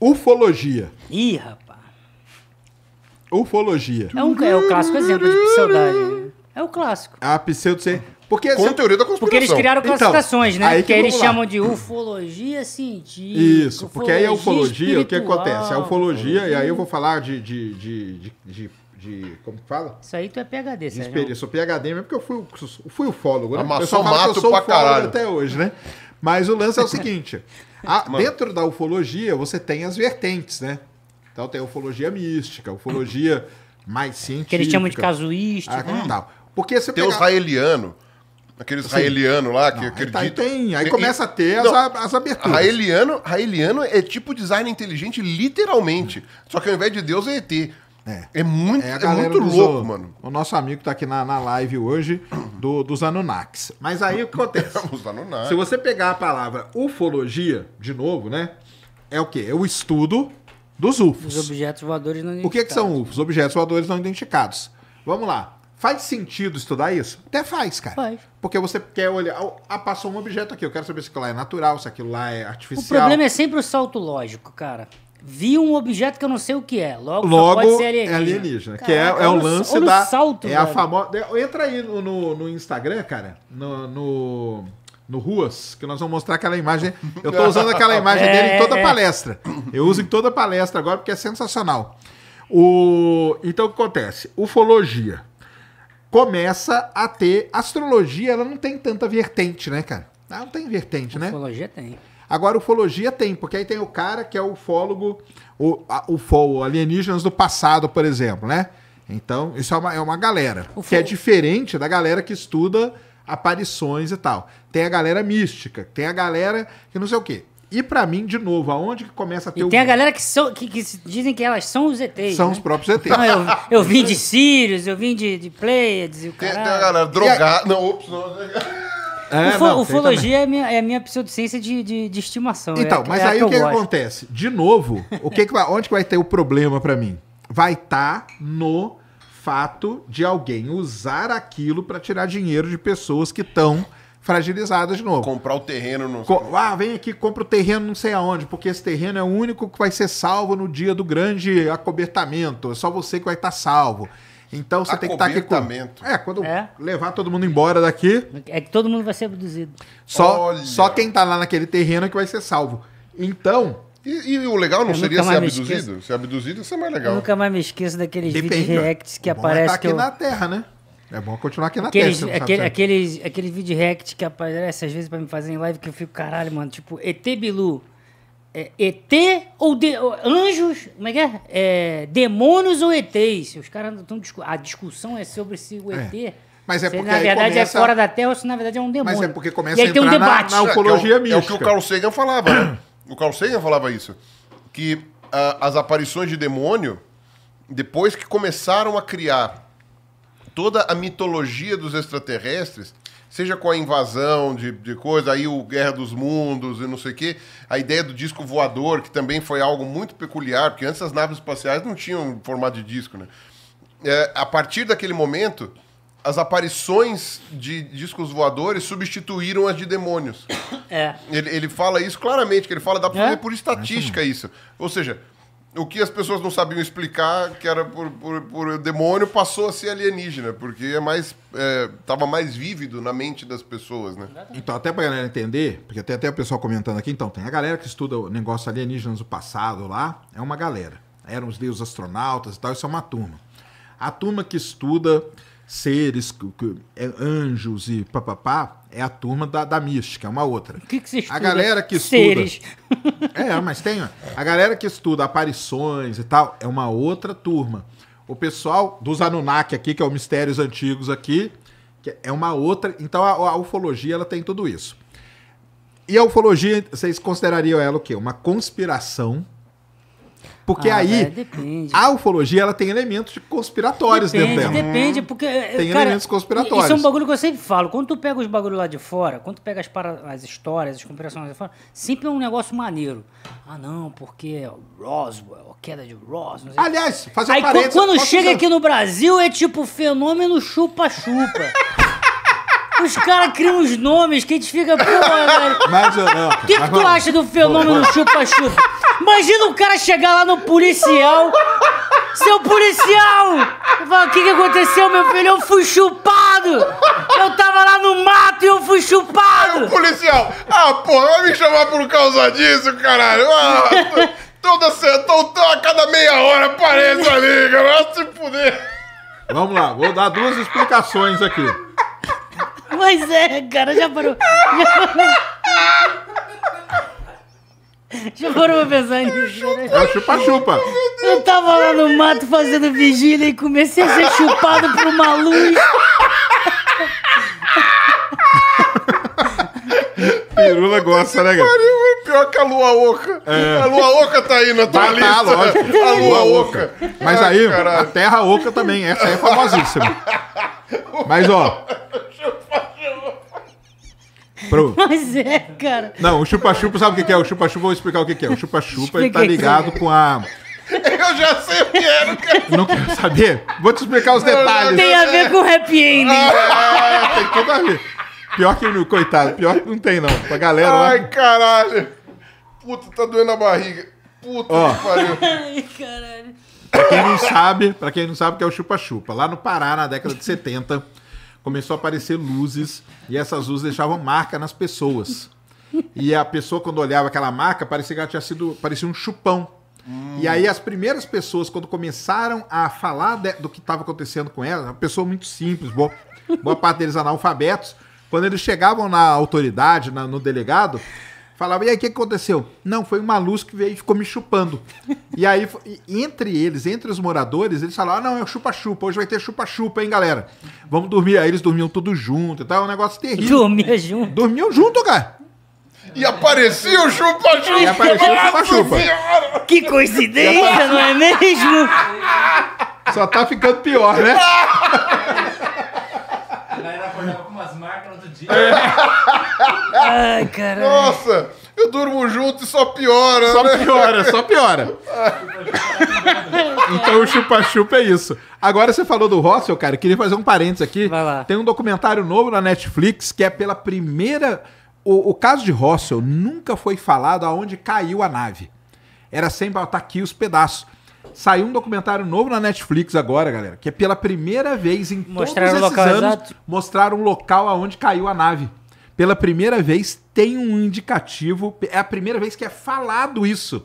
Ufologia. Ih, rapaz. Ufologia. É, um, é o clássico exemplo de pseudagem. Né? É o clássico. A pseudociência. Porque, Com teoria da conspiração. Porque eles criaram então, classificações, então, né? que, que eles lá. chamam de ufologia científica. Isso, porque aí é a ufologia, o que acontece? A é ufologia, e aí eu vou falar de, de, de, de de. Como que fala? Isso aí tu é PHD, Sérgio. Eu sou PHD mesmo porque eu fui, fui ufólogo, né? Amassou mato eu pra caralho. até hoje, né? Mas o lance é o seguinte: a, dentro da ufologia, você tem as vertentes, né? Então tem a ufologia mística, a ufologia mais científica. Que eles chamam de casuística. Ah, né? tal. Porque você tem pegar... o israeliano. Aquele israeliano lá que não, acredita. Aí, tá, tem. aí começa a ter não, as, as aberturas. Raeliano, raeliano é tipo design inteligente, literalmente. Só que ao invés de Deus é ET. É. é, muito, é, é muito louco, mano. O nosso amigo tá aqui na, na live hoje do, dos Anunnakis. Mas aí o que acontece? É, os Anunnakis. Se você pegar a palavra ufologia, de novo, né? É o quê? É o estudo dos UFOs. Os objetos voadores não identificados. O que, é que são UFOs? Objetos voadores não identificados. Vamos lá. Faz sentido estudar isso? Até faz, cara. Faz. Porque você quer olhar. Ah, passou um objeto aqui. Eu quero saber se aquilo lá é natural, se aquilo lá é artificial. O problema é sempre o salto lógico, cara vi um objeto que eu não sei o que é. Logo, Logo pode ser alienígena. É alienígena. que é, é o lance no, da. Salto, é a famosa. Entra aí no, no, no Instagram, cara. No, no. no... Ruas, que nós vamos mostrar aquela imagem. Eu tô usando aquela imagem é, dele em é, toda a é. palestra. Eu uso em toda palestra agora porque é sensacional. O... Então o que acontece? Ufologia começa a ter. Astrologia, ela não tem tanta vertente, né, cara? Ela ah, não tem vertente, Ufologia né? Ufologia tem. Agora, ufologia tem, porque aí tem o cara que é ufólogo, o, a, ufo, alienígenas do passado, por exemplo, né? Então, isso é uma, é uma galera, ufo. que é diferente da galera que estuda aparições e tal. Tem a galera mística, tem a galera que não sei o quê. E para mim, de novo, aonde que começa a ter e o... tem a galera que, são, que, que dizem que elas são os ETs. Né? São né? os próprios ETs. Não, eu, eu vim de Sirius, eu vim de, de Pleiades e o cara. Tem, a galera drogada. Não, ops, não. É, Ufo, não, ufologia é a, minha, é minha pseudociência de, de, de estimação. É então, é, mas é aí que o que, acontece? De novo, o que, que vai, onde que vai ter o problema para mim? Vai estar tá no fato de alguém usar aquilo para tirar dinheiro de pessoas que estão fragilizadas de novo. Comprar o terreno no. Co ah, vem aqui, compra o terreno não sei aonde, porque esse terreno é o único que vai ser salvo no dia do grande acobertamento. É só você que vai estar tá salvo. Então você tem que estar tá aqui com. É, quando É. levar todo mundo embora daqui, É que todo mundo vai ser abduzido. só, só quem tá lá naquele terreno é que vai ser salvo. Então, E, e o legal não Eu seria ser abduzido? Ser abduzido isso é mais legal. Eu nunca mais me esqueço daqueles vídeos né? reacts que aparecem. é, é tá aparecem. aqui eu- na Terra, né? É bom continuar aqui na Aqueles, Terra. aquele, aqueles, aqueles vídeos react que aparecem às vezes pra me fazer em live que eu fico, caralho, mano, tipo, ET Bilu é, ET ou de, anjos, como é que é? é? Demônios ou ETs? Os caras estão A discussão é sobre se o ET. É. Mas é se porque na verdade é começa... é fora da Terra ou se na verdade é um demônio. Mas é porque começa e aí um debate. na, na ufologia é, o, mística. É o que o é Carl Sagan falava. Né? O Carl Sagan falava isso. Que ah, as aparições de demônio, depois que começaram a criar toda a mitologia dos extraterrestres, seja com a invasão de, de coisa, aí o Guerra dos Mundos e não sei o quê, a ideia do disco voador, que também foi algo muito peculiar, porque antes as naves espaciais não tinham formato de disco, né? É, a partir daquele momento, as aparições de discos voadores substituíram as de demônios. É. Ele, ele fala isso claramente, que ele fala, dá pra é? por estatística é, isso. Ou seja, o que as pessoas não sabiam explicar, que era por, por, por demônio, passou a ser alienígena, porque é mais. É, tava mais vívido na mente das pessoas, né? Então, até pra galera entender, porque tem até o pessoal comentando aqui, então, tem a galera que estuda o negócio alienígenas do passado lá, é uma galera. Eram os deuses astronautas e tal, isso é uma turma. A turma que estuda seres, é, anjos e papapá, é a turma da, da mística, é uma outra. O que, que você estuda? A galera que estuda. Seres. É, mas tem. A galera que estuda aparições e tal, é uma outra turma. O pessoal dos Anunnaki aqui, que é o Mistérios Antigos aqui, é uma outra. Então a, a ufologia ela tem tudo isso. E a ufologia, vocês considerariam ela o quê? Uma conspiração porque ah, aí é, a ufologia ela tem elementos conspiratórios depende, dentro dela. Depende, porque. Tem eh, cara, elementos conspiratórios. Isso é um bagulho que eu sempre falo. Quando tu pega os bagulhos lá de fora, quando tu pega as, para, as histórias, as conspirações lá de fora, sempre é um negócio maneiro. Ah, não, porque é Roswell, a queda de Roswell. Aliás, fazer Aí quando, quando chega aqui no Brasil é tipo fenômeno chupa-chupa. Os caras criam uns nomes que a gente fica, pô, velho. Mas, não, o que, que tu acha do fenômeno chupa-chupa? Imagina um cara chegar lá no policial. Seu policial! Fala, o que, que aconteceu, meu filho? Eu fui chupado! Eu tava lá no mato e eu fui chupado! Aí o policial! Ah, porra, vai me chamar por causa disso, caralho! Ah, toda tô, a cada meia hora aparece ali, cara! Vai se fuder! Vamos lá, vou dar duas explicações aqui. Mas é, cara, já parou. Já parou. Chuparam uma pessoa indígena. É chupa-chupa. Eu tava lá no mato fazendo vigília e comecei a ser chupado por uma luz. Pirula gosta, né, cara? É pior que a lua oca. É. A lua oca tá aí na tua lista. Tá, lógico. A lua oca. Mas aí, Ai, a terra oca também. Essa aí é famosíssima. Mas, ó, Pro... Mas é, cara. Não, o chupa-chupa, sabe o que é? O chupa-chupa, vou explicar o que é. O chupa-chupa tá ligado com a. Eu já sei o que é, não quero. Não quero saber? Vou te explicar os detalhes. Tem a ver com happy ending. Ah, tem tudo a ver. Pior que o coitado, pior que não tem, não. Pra galera. Ai, caralho! Puta, tá doendo a barriga. Puta Ó. que pariu. Ai, caralho. Pra quem não sabe, pra quem não sabe o que é o chupa-chupa. Lá no Pará, na década de 70 começou a aparecer luzes e essas luzes deixavam marca nas pessoas. E a pessoa, quando olhava aquela marca, parecia que ela tinha sido. parecia um chupão. Hum. E aí as primeiras pessoas, quando começaram a falar de, do que estava acontecendo com ela, uma pessoa muito simples, boa, boa parte deles analfabetos, quando eles chegavam na autoridade, na, no delegado, Falava, e aí o que aconteceu? Não, foi uma luz que veio e ficou me chupando. e aí, entre eles, entre os moradores, eles falaram: ah, não, é chupa-chupa, hoje vai ter chupa-chupa, hein, galera? Vamos dormir. Aí eles dormiam tudo junto e tal, é um negócio terrível. Dormiam junto? Dormiam junto, cara. E aparecia o chupa-chupa. E aparecia o chupa-chupa. Que coincidência, não é mesmo? Só tá ficando pior, né? A galera acordava com umas marcas no outro dia. É. Ai, caralho. Nossa, eu durmo junto e só piora, Só né? piora, só piora. então o chupa-chupa é isso. Agora você falou do Russell, cara, queria fazer um parênteses aqui. Vai lá. Tem um documentário novo na Netflix que é pela primeira... O, o caso de Russell nunca foi falado aonde caiu a nave. Era sempre, ó, tá aqui os pedaços. Saiu um documentário novo na Netflix agora, galera, que é pela primeira vez em mostraram todos esses anos exato. mostraram o local aonde caiu a nave pela primeira vez, tem um indicativo. É a primeira vez que é falado isso.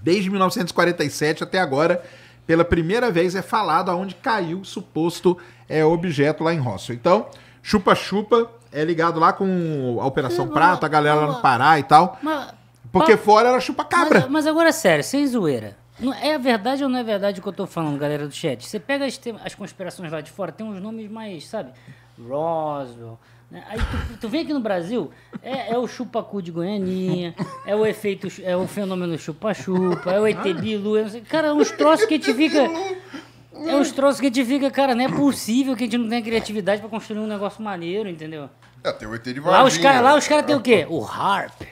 Desde 1947 até agora, pela primeira vez é falado aonde caiu o suposto é, objeto lá em Rossel. Então, chupa-chupa é ligado lá com a Operação Sim, hum, Prata, a galera lá no Pará e tal. Mas, porque pa... fora era chupa-cabra. Mas, mas agora, sério, sem zoeira. É a verdade ou não é verdade o que eu tô falando, galera do chat? Você pega as, as conspirações lá de fora, tem uns nomes mais, sabe? Roswell, né? Aí tu, tu, vem aqui no Brasil, é, é o chupacu de Goianinha, é o efeito, é o fenômeno chupa-chupa, é o ET Bilu, é, cara, é uns troços que a gente fica. É uns troços que a gente fica, cara, não é possível que a gente não tenha criatividade pra construir um negócio maneiro, entendeu? É, tem o ET de Varginha. Lá os caras cara, tem o quê? Ah, o harp.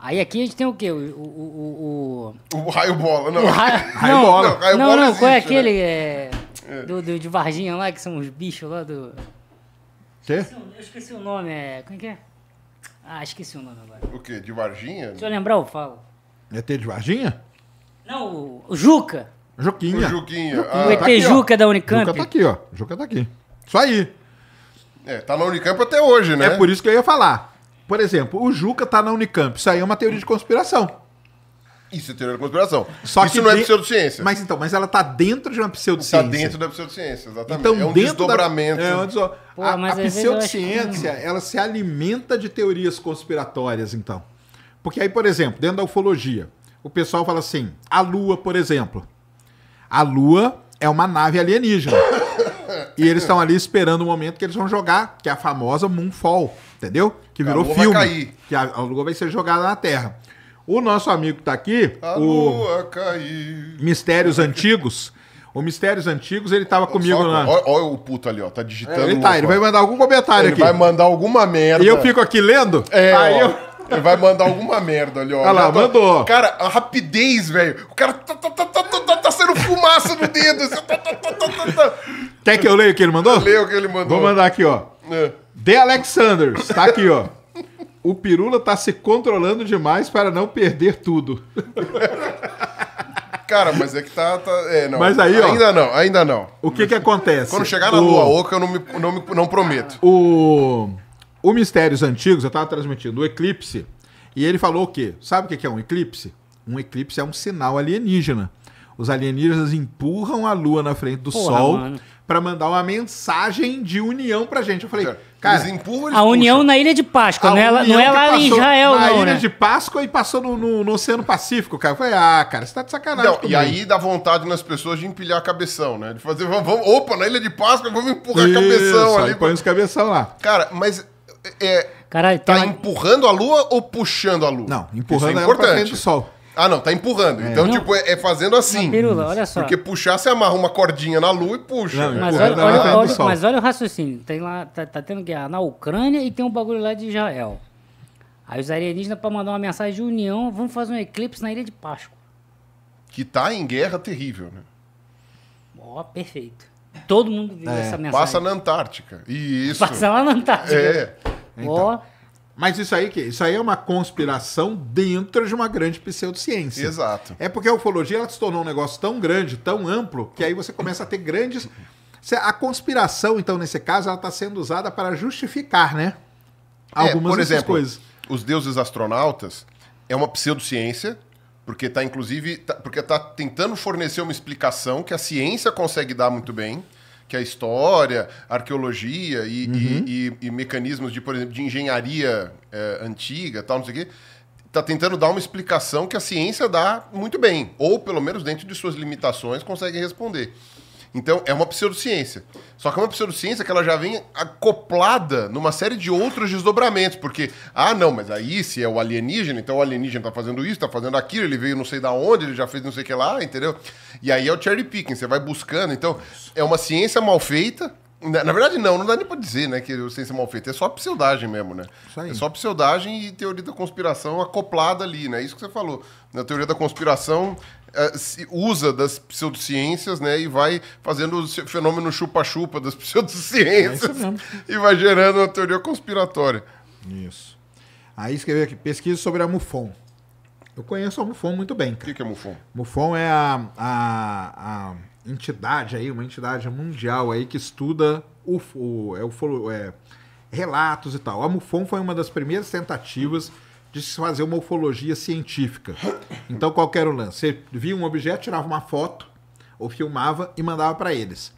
Aí aqui a gente tem o quê? O. O, o, o... o raio bola, não. O raio... raio não, bola. Não, raio não, bola não existe, qual é né? aquele? Né? É... Do, do, de Varginha lá, que são os bichos lá do. Eu esqueci o nome, é. Como é que é? Ah, esqueci o nome agora. O quê? De Varginha? Se eu lembrar, eu falo. É ET de Varginha? Não, o Juca. Juquinha. O Juquinha. Ah, o ET tá aqui, Juca ó. da Unicamp. Juca tá aqui, ó. Juca tá aqui. Isso aí. É, tá na Unicamp até hoje, né? É por isso que eu ia falar. Por exemplo, o Juca tá na Unicamp. Isso aí é uma teoria de conspiração. Isso é teoria da conspiração. Só isso não é pseudociência. Mas então, mas ela tá dentro de uma pseudociência. Está dentro da pseudociência, exatamente. Então, é um desdobramento. Da... É, é um desdobramento. Pô, a, a pseudociência, que... ela se alimenta de teorias conspiratórias, então. Porque aí, por exemplo, dentro da ufologia, o pessoal fala assim, a lua, por exemplo. A lua é uma nave alienígena. e eles estão ali esperando o momento que eles vão jogar, que é a famosa Moonfall, entendeu? Que virou filme. Que a, a lua vai ser jogada na Terra. O nosso amigo está aqui. A lua caiu. Mistérios Antigos. O Mistérios Antigos, ele estava comigo lá. na. Olha, o puto ali, ó. Tá digitando. ele tá, ele vai mandar algum comentário ele aqui. Ele vai mandar alguma merda. E eu fico aqui lendo? É. Aí ó, eu... Ele vai mandar alguma merda ali, ó. Olha lá, tô... mandou. Cara, a rapidez, velho. O cara tá, tá, tá, tá, tá, tá, tá sendo fumaça no dedo. Assim, tá, tá, tá, tá, tá, tá. Quer que eu leia o que ele mandou? Leia o que ele mandou. Vou mandar aqui, ó. É. The Alexanders, tá aqui, ó o Pirula tá se controlando demais para não perder tudo. Cara, mas é que tá. tá é, não. Mas aí, ainda ó. Ainda não, ainda não. O que que acontece? Quando chegar na o... Lua Oca, eu não, me, não, me, não prometo. O. O Mistérios Antigos, eu tava transmitindo o Eclipse, e ele falou o quê? Sabe o que é um eclipse? Um eclipse é um sinal alienígena. Os alienígenas empurram a lua na frente do Porra, sol para mandar uma mensagem de união pra gente. Eu falei, cara, eles empurram, eles a união na Ilha de Páscoa, a né? não é, não é lá em Israel, na não. Na Ilha né? de Páscoa e passou no, no, no, Oceano Pacífico, cara. Eu falei, ah, cara, você tá de sacanagem. Não, e aí dá vontade nas pessoas de empilhar a cabeção, né? De fazer, vamos, vamos opa, na Ilha de Páscoa, vamos empurrar Isso, a cabeção ali. Põe os cabeção lá. Cara, mas. É, Caralho, tá, uma... empurrando a lua ou puxando a lua? Não, é empurrando é importante. a lua pra frente do sol. Ah, não, tá empurrando. É. Então, não. tipo, é, é, fazendo assim. Uma pirula, olha só. Porque puxar, você amarra uma cordinha na lua e puxa. Não, mas, olha, olha, olha, mas, olha, o raciocínio. Tem lá, tá, tá, tendo guerra na Ucrânia e tem um bagulho lá de Israel. Aí os alienígenas, pra mandar uma mensagem de união, vão fazer um eclipse na Ilha de Páscoa. Que tá em guerra terrível, né? Ó, oh, perfeito. Todo mundo viu é. essa mensagem. Passa na Antártica. E isso. Passa lá na Antártica. É. Ó. Então. Oh, mas isso aí que isso aí é uma conspiração dentro de uma grande pseudociência. Exato. É porque a ufologia ela se tornou um negócio tão grande, tão amplo, que aí você começa a ter grandes a conspiração, então, nesse caso, ela está sendo usada para justificar, né? Algumas é, por exemplo, coisas. Os deuses astronautas é uma pseudociência, porque está, inclusive, tá, porque está tentando fornecer uma explicação que a ciência consegue dar muito bem que é a história, arqueologia e, uhum. e, e, e, mecanismos de, por exemplo, de engenharia é, antiga, tal, não sei o quê, está tentando dar uma explicação que a ciência dá muito bem, ou pelo menos dentro de suas limitações consegue responder. Então, é uma pseudociência. Só que é uma pseudociência que ela já vem acoplada numa série de outros desdobramentos, porque, ah, não, mas aí se é o alienígena, então o alienígena tá fazendo isso, tá fazendo aquilo, ele veio não sei da onde, ele já fez não sei o que lá, entendeu? E aí é o cherry picking, você vai buscando. Então, é uma ciência mal feita, na, verdade, não, não dá nem pra dizer, né, que é ciência mal feita. É só pseudagem mesmo, né? É só pseudagem e teoria da conspiração acoplada ali, né? Isso que você falou. Na teoria da conspiração é, usa das pseudociências, né? E vai fazendo o fenômeno chupa-chupa das pseudociências é e vai gerando uma teoria conspiratória. Isso. Aí escreveu aqui, pesquisa sobre a MUFON. Eu conheço a MUFON muito bem, O que, que é MUFON? MUFON é a, a, a, entidade aí, uma entidade mundial aí que estuda ufo, é, ufo, é, relatos e tal. A MUFON foi uma das primeiras tentativas... Hum de se fazer uma ufologia científica. Então, qual era o lance? Você via um objeto, tirava uma foto, ou filmava e mandava para eles.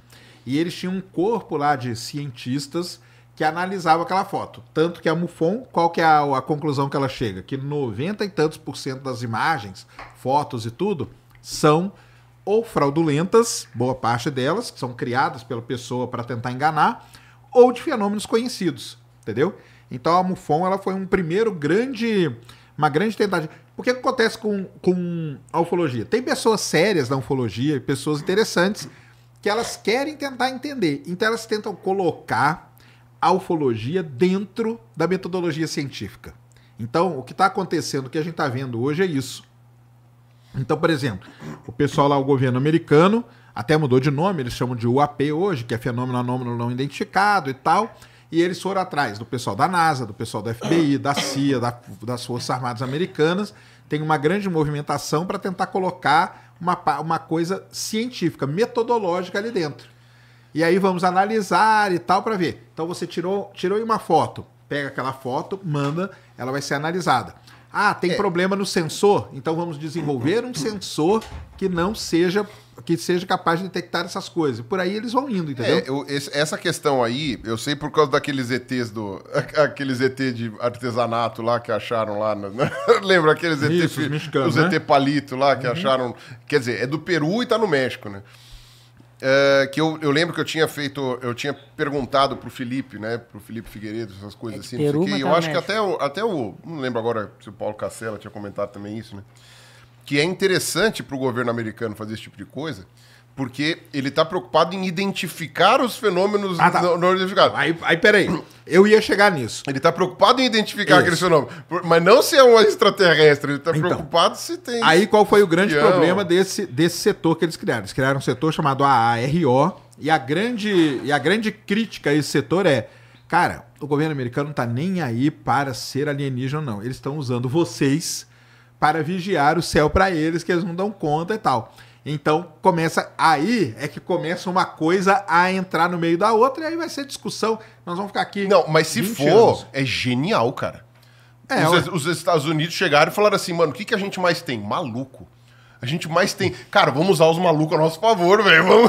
E eles tinham um corpo lá de cientistas que analisava aquela foto. Tanto que a MUFON, qual que é a, a conclusão que ela chega? Que 90 e tantos por cento das imagens, fotos e tudo, são ou fraudulentas, boa parte delas, que são criadas pela pessoa para tentar enganar, ou de fenômenos conhecidos, entendeu? Então a MUFON ela foi um primeiro grande, uma grande tentativa. O que acontece com, com a ufologia? Tem pessoas sérias da ufologia, pessoas interessantes, que elas querem tentar entender. Então elas tentam colocar a ufologia dentro da metodologia científica. Então o que está acontecendo, o que a gente está vendo hoje é isso. Então, por exemplo, o pessoal lá, o governo americano, até mudou de nome, eles chamam de UAP hoje, que é fenômeno anômalo não identificado e tal. E eles foram atrás do pessoal da NASA, do pessoal da FBI, da CIA, da, das Forças Armadas Americanas. Tem uma grande movimentação para tentar colocar uma, uma coisa científica, metodológica ali dentro. E aí vamos analisar e tal para ver. Então você tirou, tirou uma foto, pega aquela foto, manda, ela vai ser analisada. Ah, tem é. problema no sensor, então vamos desenvolver um sensor que não seja que seja capaz de detectar essas coisas. Por aí eles vão indo, entendeu? É, eu, essa questão aí, eu sei por causa daqueles ETs do. Aqueles ET de artesanato lá que acharam lá. Na, lembra aqueles ET Isso, os, mexicanos, os né? ET palito lá que uhum. acharam. Quer dizer, é do Peru e tá no México, né? É, que eu, eu lembro que eu tinha feito, eu tinha perguntado pro Felipe, né? Pro Felipe Figueiredo, essas coisas é assim, Peru, não sei eu tá acho México. que até o, até o. Não lembro agora se o Paulo Cacela tinha comentado também isso, né? que é interessante para o governo americano fazer esse tipo de coisa, porque ele está preocupado em identificar os fenômenos ah, tá. não identificados. Aí, aí, peraí, eu ia chegar nisso. Ele está preocupado em identificar aquele fenômeno, mas não se é um extraterrestre, ele está então, preocupado se tem... Aí qual foi o grande problema desse, desse setor que eles criaram? Eles criaram um setor chamado AARO, e a grande, e a grande crítica a esse setor é, cara, o governo americano não está nem aí para ser alienígena, não. Eles estão usando vocês para vigiar o céu para eles, que eles não dão conta e tal. Então começa aí é que começa uma coisa a entrar no meio da outra e aí vai ser discussão. Nós vamos ficar aqui. Não, mas se for, anos. é genial, cara. É, os, os, Estados Unidos chegaram e falaram assim, mano, o que, que a gente mais tem? Maluco. A gente mais tem. Cara, vamos usar os malucos a nosso favor, velho. Vamos.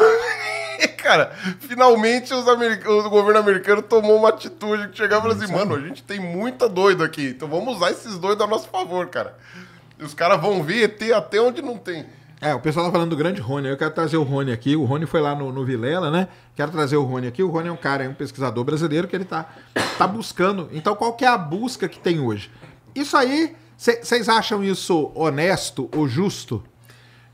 cara, finalmente americanos o governo americano tomou uma atitude que chegava e falou assim, mano, a gente tem muita doida aqui, então vamos usar esses doidos a nosso favor, cara. Os caras vão vir ET até onde não tem. É, o pessoal tá falando do grande Rony. Eu quero trazer o Rony aqui. O Rony foi lá no, no Vilela, né? Quero trazer o Rony aqui. O Rony é um cara, é um pesquisador brasileiro que ele tá, tá buscando. Então, qual que é a busca que tem hoje? Isso aí, vocês acham isso honesto ou justo?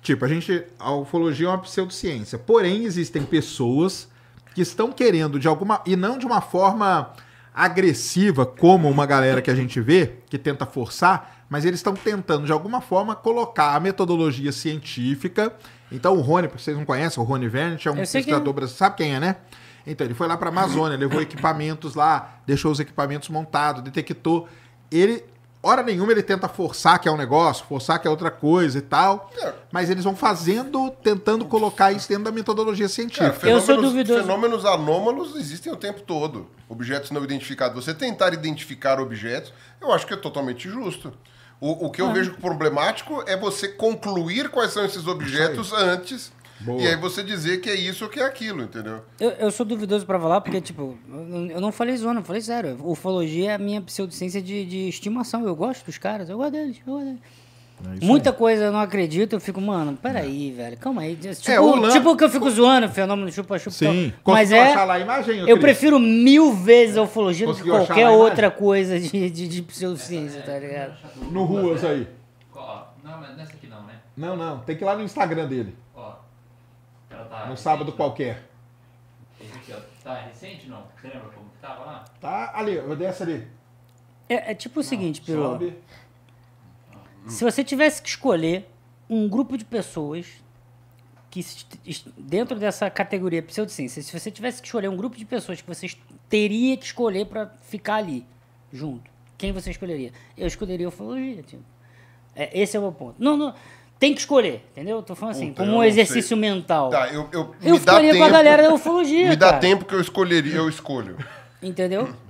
Tipo, a gente. A ufologia é uma pseudociência. Porém, existem pessoas que estão querendo de alguma. E não de uma forma agressiva, como uma galera que a gente vê, que tenta forçar mas eles estão tentando, de alguma forma, colocar a metodologia científica. Então, o Rony, vocês não conhecem, o Rony Vernet é um pesquisador que... É. brasileiro. Sabe quem é, né? Então, ele foi lá para a Amazônia, levou equipamentos lá, deixou os equipamentos montados, detectou. Ele, hora nenhuma, ele tenta forçar que é um negócio, forçar que é outra coisa e tal. É. Mas eles vão fazendo, tentando colocar isso dentro da metodologia científica. fenômenos, Eu sou duvidoso. Fenômenos anômalos existem o tempo todo. Objetos não identificados. Você tentar identificar objetos, eu acho que é totalmente justo. O, o que eu ah. vejo problemático é você concluir quais são esses objetos antes. Boa. E aí você dizer que é isso ou que é aquilo, entendeu? Eu, eu sou duvidoso para falar, porque, tipo, eu não falei zoando, eu falei sério. Ufologia é a minha pseudociência de, de estimação. Eu gosto dos caras, eu gosto deles, eu gosto deles. É Muita aí. coisa eu não acredito, eu fico, mano, peraí, é. velho, calma aí. Tipo, é, o tipo que eu fico zoando, fenômeno chupa-chupa. Sim, tal. mas é. Imagem, eu, eu prefiro mil vezes a ufologia do que qualquer outra coisa de, de, de pseudociência, tá ligado? No Ruas aí. Ó, não, mas nessa aqui não, né? Não, não, tem que ir lá no Instagram dele. Ó, ela tá. No sábado qualquer. Aqui, tá recente não? Você lembra como que tava lá? Tá ali, desce ali. É, é, tipo o não, seguinte, Piru. Sobe. Se você tivesse que escolher um grupo de pessoas que dentro dessa categoria pseudociência, se você tivesse que escolher um grupo de pessoas que você teria que escolher para ficar ali junto, quem você escolheria? Eu escolheria ufologia, tipo. É, esse é o meu ponto. Não, não, tem que escolher, entendeu? Tô falando assim, Puta, como um exercício sei. mental. Tá, eu, eu, eu me ficaria dá tempo, com a galera da ufologia. Me dá cara. tempo que eu escolheria, eu escolho. Entendeu?